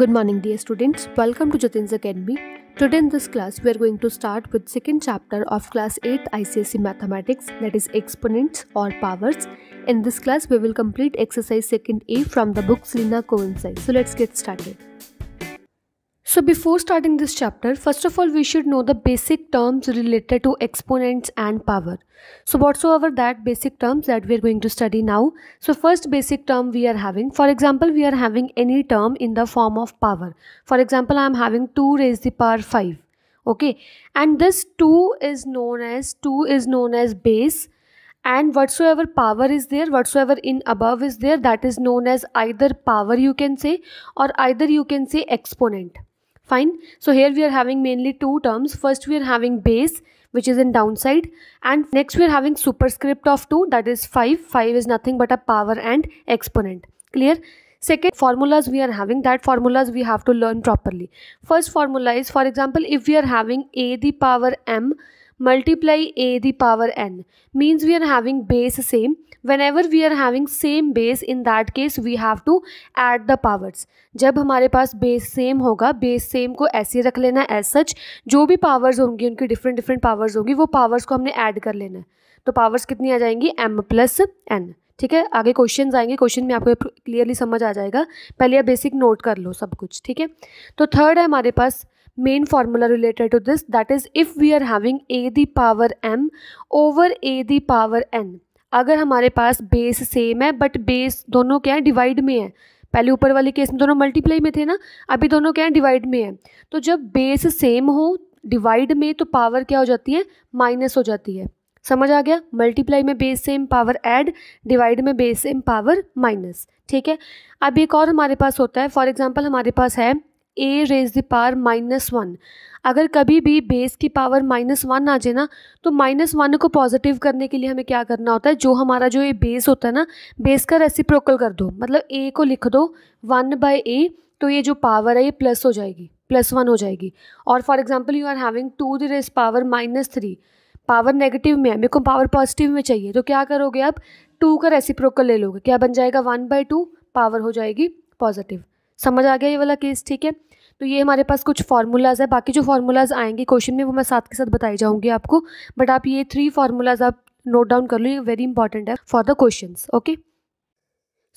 Good morning dear students, welcome to Jatin's Academy. Today in this class we are going to start with second chapter of class 8 ICSE mathematics that is exponents or powers. In this class we will complete exercise 2nd A from the book Selena Coincide. So let's get started. So before starting this chapter, first of all, we should know the basic terms related to exponents and power. So whatsoever that basic terms that we are going to study now. So first basic term we are having, for example, we are having any term in the form of power. For example, I am having 2 raised the power 5. Okay. And this 2 is known as, 2 is known as base and whatsoever power is there whatsoever in above is there that is known as either power you can say or either you can say exponent fine so here we are having mainly two terms first we are having base which is in downside and next we are having superscript of 2 that is 5 5 is nothing but a power and exponent clear second formulas we are having that formulas we have to learn properly first formula is for example if we are having a the power m multiply a the power n means we are having base same whenever we are having same base in that case we have to add the powers जब हमारे पास base same होगा base same को ऐसे रख लेना है as such जो भी पावर्स होंगी उनकी डिफरेंट डिफरेंट पावर्स होंगी वो पावर्स को हमने ऐड कर लेना है तो पावर्स कितनी आ जाएंगी एम प्लस एन ठीक है आगे क्वेश्चन आएंगे क्वेश्चन में आपको क्लियरली समझ आ जाएगा पहले आप बेसिक नोट कर लो सब कुछ ठीक है तो थर्ड है हमारे पास main formula related to this that is if we are having a the power m over a the power N अगर हमारे पास बेस सेम है बट बेस दोनों क्या है डिवाइड में है पहले ऊपर वाले केस में दोनों मल्टीप्लाई में थे ना अभी दोनों क्या है डिवाइड में है तो जब बेस सेम हो डिवाइड में तो पावर क्या हो जाती है माइनस हो जाती है समझ आ गया मल्टीप्लाई में base same power add divide में बेस सेम पावर माइनस ठीक है अब एक और हमारे पास होता है फॉर एग्जाम्पल हमारे पास है a raise the power minus one अगर कभी भी बेस की पावर माइनस वन आ जाए ना तो माइनस वन को पॉजिटिव करने के लिए हमें क्या करना होता है जो हमारा जो ये बेस होता है ना बेस का रेसिप्रोकल कर दो मतलब ए को लिख दो वन बाय ए तो ये जो पावर है ये प्लस हो जाएगी प्लस वन हो जाएगी और for example you are having two the raise power minus three power negative में है मेरे को पावर पॉजिटिव में चाहिए तो क्या करोगे आप टू का रेसिप्रोकल ले लोगे क्या बन जाएगा वन बाई टू पावर हो जाएगी पॉजिटिव समझ आ गया ये वाला केस ठीक है तो ये हमारे पास कुछ फार्मूलाज है बाकी जो फार्मूलाज आएंगे क्वेश्चन में वो मैं साथ के साथ बताई जाऊँगी आपको बट आप ये थ्री फार्मूलाज आप नोट डाउन कर लो ये वेरी इंपॉर्टेंट है for the question okay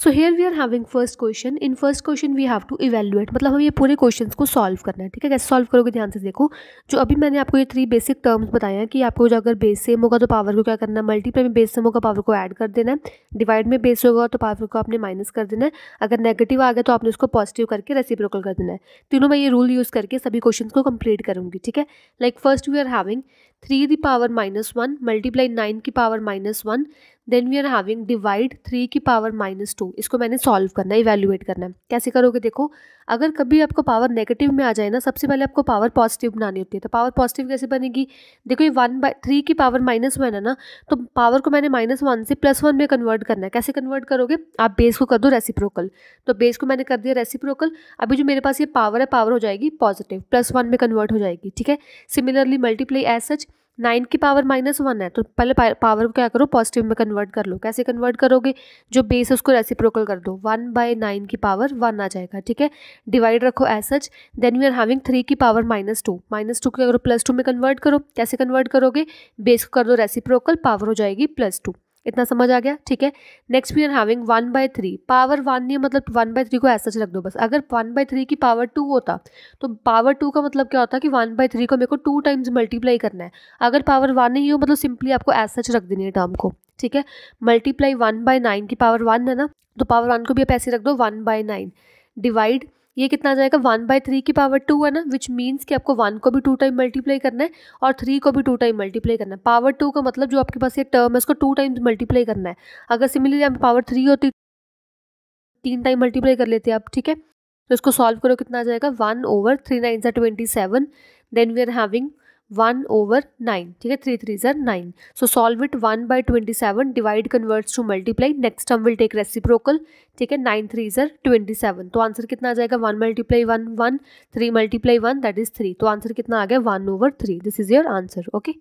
so here we are having first question in first question we have to evaluate मतलब हम ये पूरे क्वेश्चन को सॉल्व करना है ठीक है कैसे सॉल्व करोगे ध्यान से देखो जो अभी मैंने आपको ये थ्री बेसिक टर्म्स बताया कि आपको जो अगर बेस सेम होगा तो पावर को क्या करना है मल्टीप्लाई में बेस सेम होगा पावर को ऐड कर देना है डिवाइड में बेस होगा तो पावर को आपने माइनस कर देना है अगर नेगेटिव आ गया तो आपने उसको पॉजिटिव करके रेसिप्रोकल कर देना है तीनों मैं ये रूल यूज़ करके सभी क्वेश्चन को कंप्लीट करूँगी ठीक है like first we are having three the power minus one multiply nine की power minus one then we are having divide three की पावर माइनस टू इसको मैंने सॉल्व करना है इवेल्युएट करना है कैसे करोगे देखो अगर कभी आपको पावर नेगेटिव में आ जाए ना सबसे पहले आपको पावर पॉजिटिव बनानी होती है तो पावर पॉजिटिव कैसे बनेगी देखो ये वन बाई थ्री की पावर माइनस वन है ना तो पावर को मैंने माइनस वन से प्लस वन में कन्वर्ट करना है कैसे कन्वर्ट करोगे आप बेस को कर दो रेसिप्रोकल तो बेस को मैंने कर दिया रेसिप्रोकल अभी जो मेरे पास ये पावर है पावर हो जाएगी पॉजिटिव प्लस वन में कन्वर्ट हो जाएगी ठीक है similarly multiply as such nine की पावर माइनस वन है तो पहले पावर को क्या करो पॉजिटिव में कन्वर्ट कर लो कैसे कन्वर्ट करोगे जो बेस है उसको रेसिप्रोकल कर दो वन बाय नाइन की पावर वन आ जाएगा ठीक है डिवाइड रखो as such then we are having three की power minus two minus two को क्या करो प्लस टू में कन्वर्ट करो कैसे कन्वर्ट करोगे बेस को कर दो रेसिप्रोकल पावर हो जाएगी प्लस टू इतना समझ आ गया ठीक है next we are having one by three power one है मतलब वन बाय थ्री को ऐसा रख दो बस अगर वन बाय थ्री की पावर टू होता तो पावर टू का मतलब क्या होता कि वन बाय थ्री को मेरे को टू टाइम्स मल्टीप्लाई करना है अगर पावर वन नहीं हो मतलब सिंपली आपको ऐसा रख देनी है टर्म को ठीक है मल्टीप्लाई वन बाय नाइन की पावर वन है ना तो पावर वन को भी आप ऐसे रख दो वन बाय नाइन डिवाइड ये कितना जाएगा वन बाई थ्री की पावर टू है ना विच मीन्स कि आपको वन को भी टू टाइम मल्टीप्लाई करना है और थ्री को भी टू टाइम मल्टीप्लाई करना है पावर टू का मतलब जो आपके पास ये टर्म है उसको टू टाइम मल्टीप्लाई करना है अगर सिमिलरली आप पावर थ्री होती तीन टाइम मल्टीप्लाई कर लेते आप ठीक है तो इसको सॉल्व करो कितना आ जाएगा वन ओवर थ्री नाइन सा twenty seven then we are having one over nine ठीक है थ्री थ्री ज़र nine so solve it one by twenty seven divide converts to multiply next हम विल टेक रेसिप्रोकल ठीक है nine three ज़र twenty seven तो answer कितना आ जाएगा one multiply one one three multiply one that is three तो answer कितना आ गया one over three this is your answer okay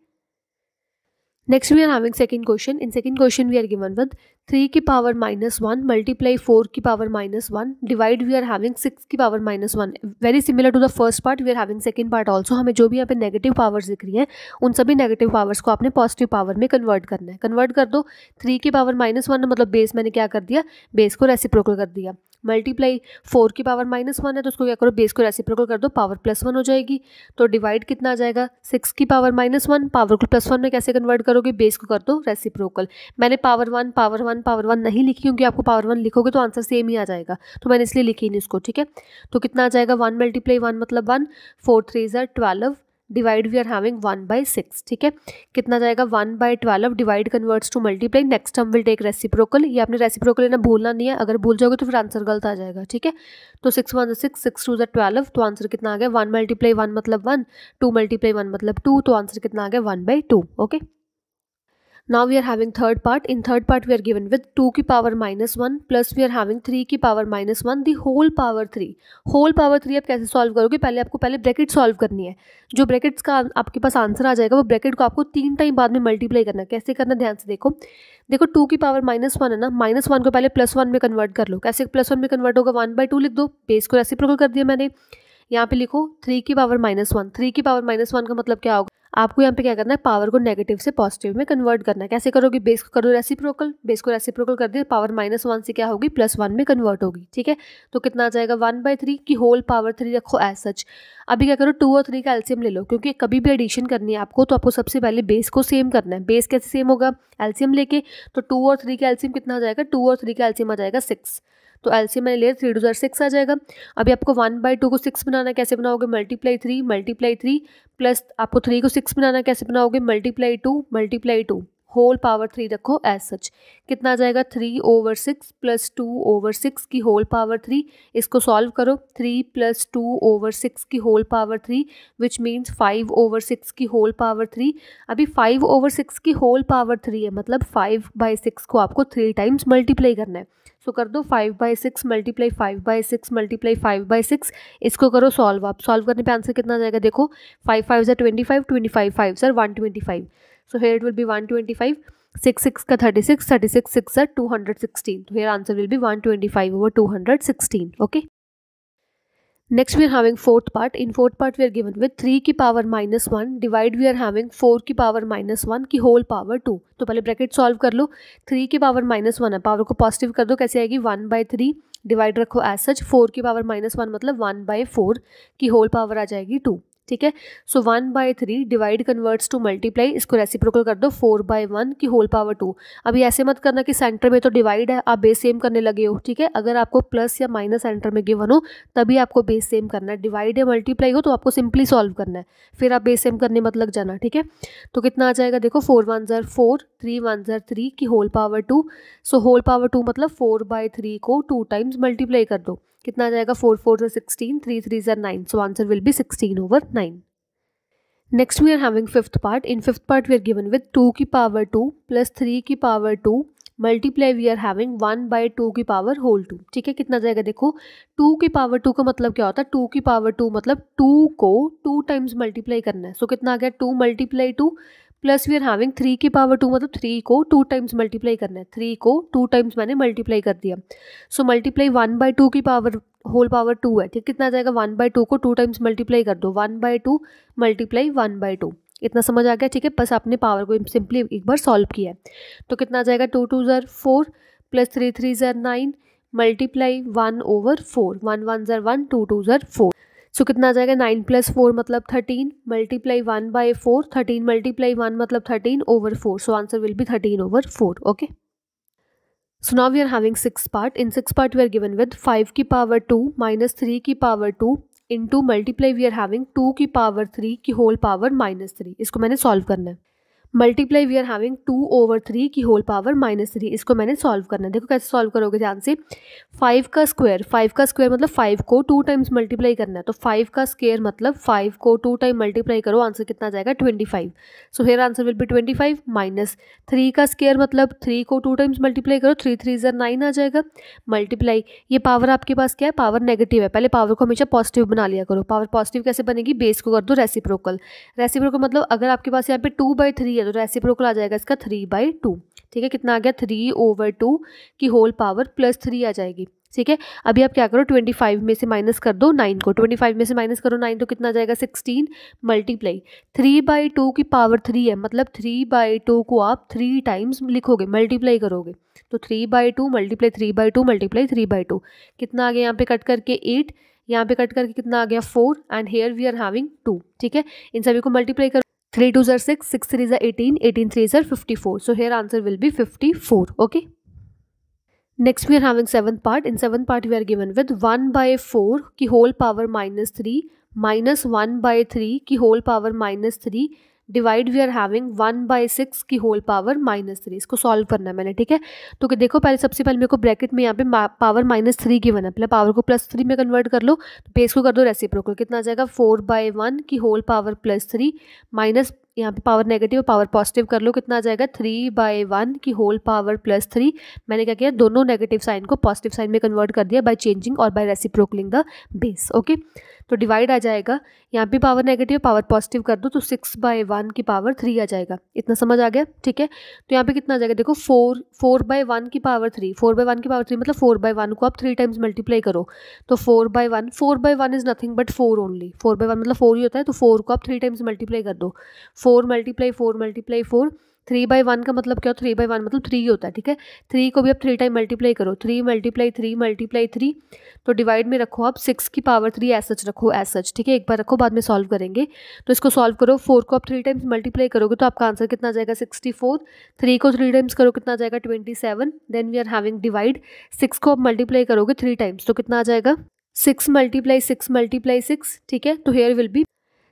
next we are having second question in second question we are given with three की power minus one multiply four की power minus one divide we are having six की power minus one very similar to the first part we are having second part also हमें जो भी यहाँ पे negative powers दिख रही हैं उन सभी नेगेटिव पावर्स को आपने पॉजिटिव पावर में कन्वर्ट करना है कन्वर्ट कर दो थ्री की पावर माइनस वन मतलब बेस मैंने क्या कर दिया बेस को रेसिप्रोकल कर दिया मल्टीप्लाई फोर की पावर माइनस वन है तो उसको क्या करो बेस को रेसिप्रोकल कर दो पावर प्लस वन हो जाएगी तो डिवाइड कितना आ जाएगा सिक्स की पावर माइनस वन पावर को प्लस वन में कैसे कन्वर्ट करोगे बेस को कर दो रेसिप्रोकल मैंने power one power one one power one नहीं लिखी क्योंकि आपको पावर वन लिखोगे तो आंसर सेम ही आ जाएगा तो मैंने इसलिए लिखी नहीं इसको ठीक है तो कितना आ जाएगा वन मल्टीप्लाई वन मतलब one four three are twelve divide we are having one by six ठीक है कितना जाएगा one by twelve divide converts to multiply next हम विल टेक रेसिप्रोकल ये आपने रेसिप्रोकल लेना भूलना नहीं है अगर भूल जाओगे तो फिर आंसर गलत आ जाएगा ठीक है तो six one six six two are twelve तो आंसर कितना आ गया वन मल्टीप्लाई वन मतलब वन टू मल्टीप्लाई वन मतलब टू तो आंसर कितना आ गया one by two okay now we are having third part in third part we are given with 2 की power minus 1 plus we are having 3 की power minus 1 the whole power 3 whole power 3 आप कैसे solve करोगे पहले आपको पहले bracket solve करनी है जो ब्रैकेट्स का आपके पास आंसर आ जाएगा वो ब्रैकेट को आपको तीन टाइम बाद में मल्टीप्लाई करना कैसे करना ध्यान से देखो देखो टू की पावर माइनस वन है ना माइनस वन को पहले प्लस वन में कन्वर्ट कर लो कैसे प्लस वन में कन्वर्ट होगा वन बाई टू लिख दो बेस को ऐसे प्रोकल कर दिया मैंने यहाँ पे लिखो थ्री की पावर माइनस वन थ्री की पावर माइनस वन का मतलब क्या होगा आपको यहाँ पे क्या करना है पावर को नेगेटिव से पॉजिटिव में कन्वर्ट करना है कैसे करोगे बेस को करो रेसिप्रोकल बेस को रेसिप्रोकल कर दे पावर माइनस वन से क्या होगी प्लस वन में कन्वर्ट होगी ठीक है तो कितना आ जाएगा वन बाई थ्री की होल पावर थ्री रखो एज सच अभी क्या करो टू और थ्री का एल्सियम ले लो क्योंकि कभी भी एडिशन करनी है आपको तो आपको सबसे पहले बेस को सेम करना है बेस कैसे सेम होगा एल्सियम लेके तो टू और थ्री का एल्सियम कितना आ जाएगा टू और थ्री का एल्सियम आ जाएगा सिक्स तो एलसीएम मैंने लिया थ्री टू जर सिक्स आ जाएगा अभी आपको वन बाई टू को सिक्स बनाना कैसे बनाओगे multiply three multiply three plus आपको थ्री को सिक्स बनाना कैसे बनाओगे multiply two multiply two whole power three रखो एज सच कितना आ जाएगा three over six plus two over six की होल पावर थ्री इसको सॉल्व करो three plus two over six की whole power three which means five over six की whole power three अभी फाइव ओवर सिक्स की होल पावर थ्री है मतलब five by six को आपको थ्री टाइम्स मल्टीप्लाई करना है तो कर दो five by six multiply five by six multiply five by six इसको करो सॉल्व आप सॉल्व करने पे आंसर कितना जाएगा देखो five five are twenty five twenty five five are one twenty five so here it will be one twenty five six six का thirty six thirty six six are two hundred sixteen तो here answer will be one twenty five over two hundred sixteen okay Next we are having fourth part. In fourth part we are given with 3 की power minus 1 divide we are having 4 की power minus 1 की whole power 2. तो पहले bracket solve कर लो 3 की power minus one है power को पॉजिटिव कर दो कैसे आएगी 1 बाई थ्री डिवाइड रखो एज सच 4 की पावर माइनस वन मतलब 1 बाई फोर की होल पावर आ जाएगी 2. ठीक है so one by three divide converts to multiply इसको रेसिप्रोकल कर दो फोर बाय वन की होल पावर टू अभी ऐसे मत करना कि सेंटर में तो डिवाइड है आप बेस सेम करने लगे हो ठीक है अगर आपको प्लस या माइनस सेंटर में गिवन हो तभी आपको बेस सेम करना है डिवाइड या मल्टीप्लाई हो तो आपको सिंपली सॉल्व करना है फिर आप बेस सेम करने मत लग जाना ठीक है तो कितना आ जाएगा देखो four one are four three one are three की whole power two so whole power two मतलब फोर बाय थ्री को टू टाइम्स मल्टीप्लाई कर दो कितना आ जाएगा four four are sixteen three three ज़र nine so answer will be sixteen over nine next we are having fifth part in fifth part we are given with two की power two plus three की power two multiply we are having one by two की power whole two ठीक है कितना जाएगा देखो to की power to का मतलब क्या होता है टू की पावर टू मतलब टू को टू टाइम्स मल्टीप्लाई करना है सो so, कितना आ गया two multiply two plus we are having three की पावर टू मतलब थ्री को टू टाइम्स मल्टीप्लाई करना है थ्री को टू टाइम्स मैंने मल्टीप्लाई कर दिया so multiply one by two की पावर होल पावर टू है ठीक कितना जाएगा वन बाई टू को टू टाइम्स मल्टीप्लाई कर दो one by two multiply one by two इतना समझ आ गया ठीक है बस आपने पावर को सिंपली एक बार सॉल्व किया है तो कितना जाएगा टू टू ज़र फोर प्लस थ्री थ्री ज़र nine multiply one over four one one ज़र वन टू टू ज़र फोर सो कितना आ जाएगा नाइन प्लस फोर मतलब thirteen multiply one by four thirteen multiply one मतलब thirteen over four so answer will be thirteen over four okay so now we are having six part in six part we are given with five की power to minus three की power two in two multiply we are having two की power three की whole power minus three इसको मैंने solve करना है multiply we are having two over three की whole power minus three इसको मैंने सॉल्व करना है देखो कैसे सॉल्व करोगे ध्यान से फाइव का स्क्वायर फाइव का स्क्वायर मतलब फाइव को टू टाइम्स मल्टीप्लाई करना है तो फाइव का स्क्वायर मतलब फाइव को टू टाइम मल्टीप्लाई करो आंसर कितना जाएगा twenty five so here answer will be twenty five minus three का स्केयर मतलब थ्री को टू टाइम्स मल्टीप्लाई करो थ्री थ्री ज़र नाइन आ जाएगा मल्टीप्लाई ये पावर आपके पास क्या है पावर नेगेटिव है पहले पावर को हमेशा पॉजिटिव बना लिया करो पावर पॉजिटिव कैसे बनेगी बेस को कर दो रेसिप्रोकल रेसिप्रोकल मतलब अगर आपके पास यहाँ पे टू बाई थ्री दिया तो रेसिप्रोकल आ जाएगा इसका थ्री बाई टू ठीक है कितना आ गया थ्री ओवर टू की होल पावर प्लस थ्री आ जाएगी ठीक है अभी आप क्या करो ट्वेंटी फाइव में से माइनस कर दो नाइन को ट्वेंटी फाइव में से माइनस करो नाइन तो कितना आ जाएगा sixteen multiply three by two की पावर थ्री है मतलब थ्री बाई टू को आप थ्री टाइम्स लिखोगे मल्टीप्लाई करोगे तो three by two multiply three by two multiply three by two कितना आ गया यहाँ पे कट करके एट यहाँ पे कट करके कितना आ गया four and here we are having two ठीक है इन सभी को मल्टीप्लाई करो 3 2s are 6, 6 3s are 18, 18 3s are 54. So here answer will be 54. Okay. Next we are having 7th part. In 7th part we are given with 1 by 4 ki whole power minus 3 minus 1 by 3 ki whole power minus 3 divide we are having one by six की whole power minus three इसको solve करना है मैंने ठीक है तो कि देखो पहले सबसे पहले मेरे को ब्रैकेट में यहाँ पे पावर माइनस थ्री की वन है पहले पावर को प्लस थ्री में कन्वर्ट कर लो तो बेस को कर दो रेसिप्रोकल कितना आ जाएगा फोर बाई वन की whole power plus three minus यहाँ पे पावर नेगेटिव और पावर पॉजिटिव कर लो कितना आ जाएगा थ्री बाई वन की होल पावर प्लस थ्री मैंने क्या किया दोनों नेगेटिव साइन को पॉजिटिव साइन में कन्वर्ट कर दिया बाय चेंजिंग और by reciprocaling the base okay तो डिवाइड आ जाएगा यहाँ भी पावर नेगेटिव पावर पॉजिटिव कर दो तो सिक्स बाय वन की पावर थ्री आ जाएगा इतना समझ आ गया ठीक है तो यहाँ पे कितना आ जाएगा देखो फोर फोर बाय वन की power three four by one की पावर थ्री मतलब फोर बाय वन को आप थ्री टाइम्स मल्टीप्लाई करो तो four by one four by one is nothing but four only four by one मतलब four ही होता है तो फोर को आप थ्री टाइम्स मल्टीप्लाई कर दो four multiply four multiply four three by one का मतलब क्या हो थ्री बाई वन मतलब थ्री ही होता है ठीक है थ्री को भी आप थ्री टाइम मल्टीप्लाई करो three multiply three multiply three तो डिवाइड में रखो आप सिक्स की पावर थ्री एस सच रखो एस सच ठीक है एक बार रखो बाद में सॉल्व करेंगे तो इसको सॉल्व करो फोर को आप थ्री टाइम्स मल्टीप्लाई करोगे तो आपका आंसर कितना जाएगा सिक्सटी फोर थ्री को थ्री टाइम्स करो कितना जाएगा twenty seven then we are having divide six को आप मल्टीप्लाई करोगे थ्री टाइम्स तो कितना आ जाएगा six multiply six multiply six ठीक है तो here will be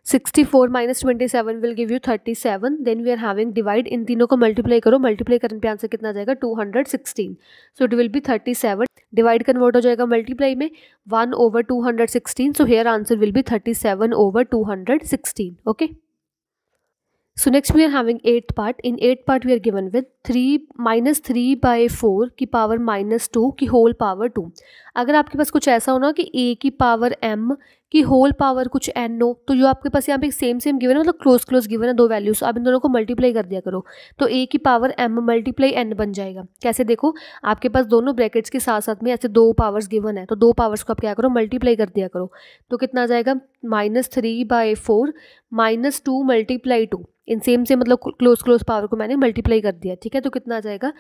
64 minus twenty seven will give you thirty seven then we are having divide इन तीनों को मल्टीप्लाई करो मल्टीप्लाई करने पे आंसर कितना जाएगा two hundred sixteen so it will be thirty seven divide convert हो जाएगा मल्टीप्लाई में one over two hundred sixteen so here answer will be thirty seven over two hundred sixteen okay so next we are having eight part in eight part we are given with three minus three by four की power minus two की whole power two अगर आपके पास कुछ ऐसा हो ना कि ए की पावर एम की होल पावर कुछ एन हो तो जो आपके पास यहाँ पे सेम सेम गिवन है मतलब क्लोज क्लोज गिवन है दो वैल्यूज आप इन दोनों को मल्टीप्लाई कर दिया करो तो ए की पावर एम मल्टीप्लाई एन बन जाएगा कैसे देखो आपके पास दोनों ब्रैकेट्स के साथ साथ में ऐसे दो पावर्स गिवन है तो दो पावर्स को आप क्या करो मल्टीप्लाई कर दिया करो तो कितना आ जाएगा minus three by four minus two multiply two इन सेम से मतलब क्लोज क्लोज पावर को मैंने मल्टीप्लाई कर दिया ठीक है है तो कितना आ जाएगा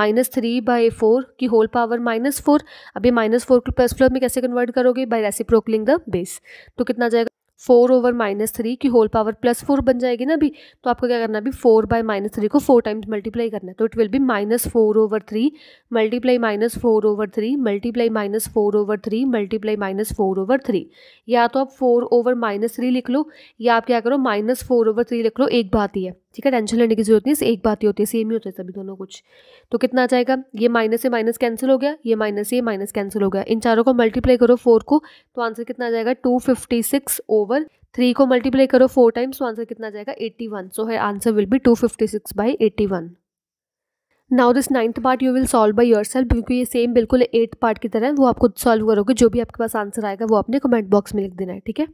माइनस थ्री बाई फोर की होल पावर माइनस फोर अब ये माइनस फोर को प्लस फोर में कैसे कन्वर्ट करोगे बाई रेसिप्रोकलिंग द बेस तो कितना आ जाएगा फोर ओवर माइनस थ्री की होल पावर प्लस फोर बन जाएगी ना अभी तो आपको क्या करना अभी फोर बाय माइनस थ्री को फोर टाइम्स मल्टीप्लाई करना है तो it will be minus four over three multiply minus four over three multiply minus four over three multiply minus four over three या तो आप फोर ओवर माइनस थ्री लिख लो या आप क्या करो माइनस फोर ओवर थ्री लिख लो एक बात ही है ठीक है टेंशन लेने की जरूरत नहीं एक बात ही होती है सेम ही होता है सभी दोनों कुछ तो कितना आ जाएगा ये माइनस से माइनस कैंसिल हो गया ये माइनस से माइनस कैंसिल हो गया इन चारों को मल्टीप्लाई करो फोर को तो आंसर कितना आ जाएगा two fifty six over three को मल्टीप्लाई करो फोर टाइम्स तो आंसर कितना आ जाएगा एट्टी वन सो है answer will be two fifty six by eighty one now this ninth part you will solve by yourself क्योंकि ये same बिल्कुल एट्थ पार्ट की तरह है वो आप खुद सॉल्व करोगे जो भी आपके पास आंसर आएगा वो आपने कमेंट बॉक्स में लिख देना है ठीक है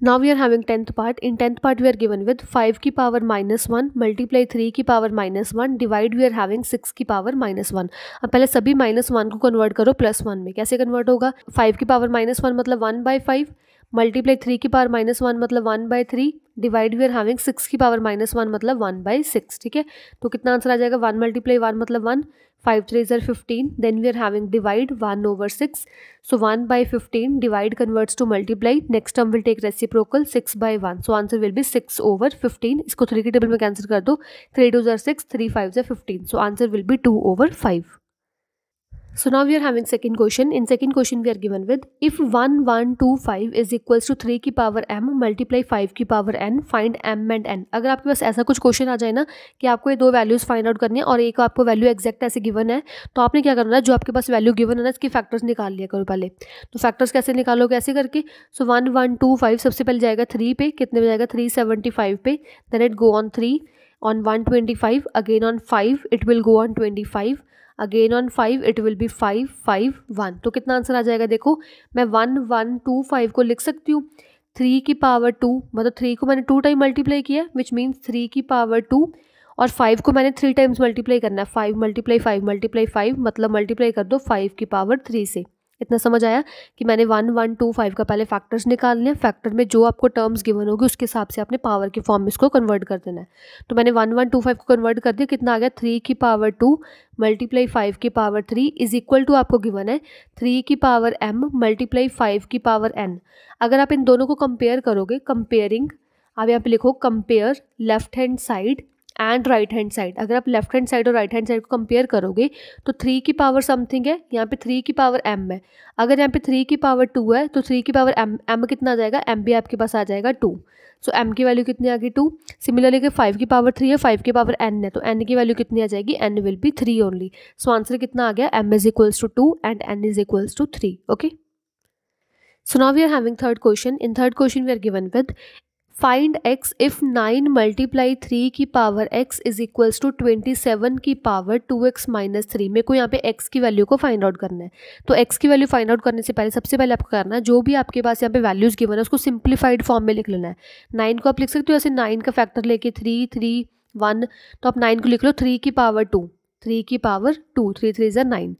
Now we are having 10th part. In 10th part we are given with 5 की power minus 1 multiply 3 की power minus 1 divide we are having 6 की power minus 1. अब पहले सभी minus 1 को convert करो plus 1 में कैसे convert होगा 5 की power minus 1 मतलब 1 by 5 मल्टीप्लाई थ्री की पावर माइनस वन मतलब one by three divide we are having six की पावर माइनस वन मतलब वन बाई सिक्स ठीक है तो कितना आंसर आ जाएगा वन मल्टीप्लाई वन मतलब वन फाइव थ्री ज़र fifteen then we are having divide one over six so one by fifteen divide converts to multiply next term will take reciprocal six by one so answer will B six over fifteen इसको three के table में cancel कर दो three to ज़र six three five ज़र fifteen so answer will be two over five so we are having second question in second question we are given with if one one two five is equals to three की power M multiply five की power N find M and N अगर आपके पास ऐसा कुछ question आ जाए ना कि आपको ये दो वैल्यूज फाइंड आउट करनी है और एक आपको वैल्यू एक्जैक्ट ऐसे गिवन है तो आपने क्या करना है जो आपके पास वैल्यू गिवन है ना इसके फैक्टर्स निकाल लिया करो पहले तो फैक्टर्स कैसे निकालोगे ऐसे करके so one one two five सबसे पहले जाएगा थ्री पे कितने पे जाएगा थ्री सेवेंटी फाइव पे then it go on three on one twenty five again on five it will go on twenty five again on five it will be five five one तो कितना answer आ जाएगा देखो मैं one one two five को लिख सकती हूँ थ्री की पावर टू मतलब थ्री को मैंने टू टाइम मल्टीप्लाई किया विच मीन्स थ्री की पावर टू और फाइव को मैंने थ्री टाइम्स मल्टीप्लाई करना है five multiply five multiply five मतलब मल्टीप्लाई कर दो फाइव की पावर थ्री से इतना समझ आया कि मैंने वन वन टू फाइव का पहले फैक्टर्स निकाल लिया फैक्टर में जो आपको टर्म्स गिवन होगी उसके हिसाब से आपने पावर के फॉर्म में इसको कन्वर्ट कर देना है तो मैंने वन वन टू फाइव को कन्वर्ट कर दिया कितना आ गया थ्री की पावर टू मल्टीप्लाई फाइव की power three is equal to आपको गिवन है थ्री की पावर एम मल्टीप्लाई फाइव की पावर एन अगर आप इन दोनों को कंपेयर करोगे कंपेयरिंग आप यहाँ पे लिखो compare left hand side and right hand side अगर आप लेफ्ट हैंड साइड और राइट हैंड साइड को कंपेयर करोगे तो थ्री की पावर समथिंग है यहाँ पे थ्री की पावर एम है अगर यहाँ पे थ्री की पावर टू है तो थ्री की पावर एम एम कितना आ जाएगा एम भी आपके पास आ जाएगा टू सो एम की वैल्यू कितनी आ गई टू सिमिलरली अगर फाइव की पावर थ्री है फाइव की पावर एन है तो एन की वैल्यू कितनी आ जाएगी N will be three only so answer कितना आ गया M is equals to two and N is equals to three okay so now we are having third question in third question we are given with find x if nine multiply three की power X is equals to twenty seven की power two X minus three मेरे को यहाँ पे x की value को find out करना है तो एक्स की वैल्यू फाइंड आउट करने से पहले सबसे पहले आपको करना है जो भी आपके पास यहाँ पे वैल्यूज गिवन है उसको सिंप्लीफाइड फॉर्म में लिख लेना है नाइन को आप लिख सकते हो ऐसे नाइन का फैक्टर लेके थ्री थ्री वन तो आप नाइन को लिख लो थ्री की पावर टू थ्री की पावर टू थ्री थ्री ज़र नाइन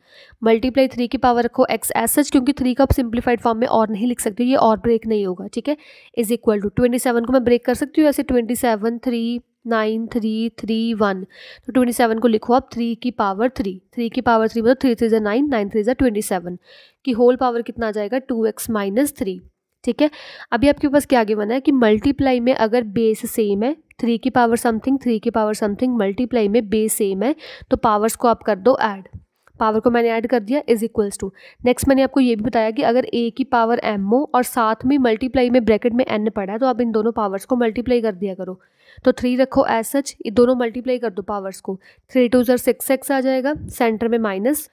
मल्टीप्लाई थ्री की पावर रखो एक्स एस सच क्योंकि थ्री को आप सिंप्लीफाइड फॉर्म में और नहीं लिख सकते ये और ब्रेक नहीं होगा ठीक है is equal to twenty seven को मैं ब्रेक कर सकती हूँ ऐसे twenty seven three nine three three one तो ट्वेंटी सेवन को लिखो आप थ्री की पावर थ्री थ्री की पावर थ्री मतलब थ्री थ्री ज़र नाइन नाइन थ्री ज़र ट्वेंटी सेवन की होल पावर कितना आ जाएगा टू एक्स माइनस थ्री ठीक है अभी आपके पास क्या आगे बना है कि मल्टीप्लाई में अगर बेस सेम है थ्री की पावर समथिंग थ्री की पावर समथिंग मल्टीप्लाई में बेस सेम है तो पावर्स को आप कर दो ऐड पावर को मैंने ऐड कर दिया इज इक्वल्स टू नेक्स्ट मैंने आपको ये भी बताया कि अगर ए की पावर एम हो और साथ में मल्टीप्लाई में ब्रैकेट में एन पड़ा है तो आप इन दोनों पावर्स को मल्टीप्लाई कर दिया करो तो थ्री रखो एज सच ये दोनों मल्टीप्लाई कर दो पावर्स को थ्री टू ज़र सिक्स एक्स आ जाएगा सेंटर में माइनस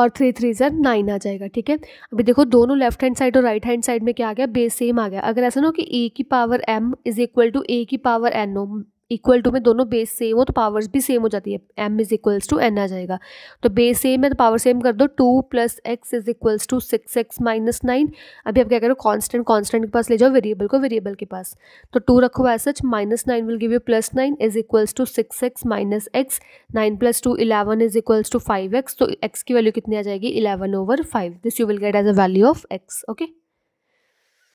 और थ्री थ्री ज़र नाइन आ जाएगा ठीक है अभी देखो दोनों लेफ्ट हैंड साइड और राइट हैंड साइड में क्या आ गया बेस सेम आ गया अगर ऐसा ना हो कि ए की power m is equal to a की पावर एन हो इक्वल टू में दोनों बेस सेम हो तो पावर्स भी सेम हो जाती है m is equals to n आ जाएगा तो बेस सेम है तो पावर सेम कर दो two plus x is equals to six x minus nine अभी आप क्या करो कांस्टेंट कांस्टेंट के पास ले जाओ वेरिएबल को वेरिएबल के पास तो टू रखो एस एच minus nine will give you plus nine is equals to six x minus x nine plus two eleven is equals to five x तो एक्स की वैल्यू कितनी आ जाएगी eleven over five this you will get as a value of x okay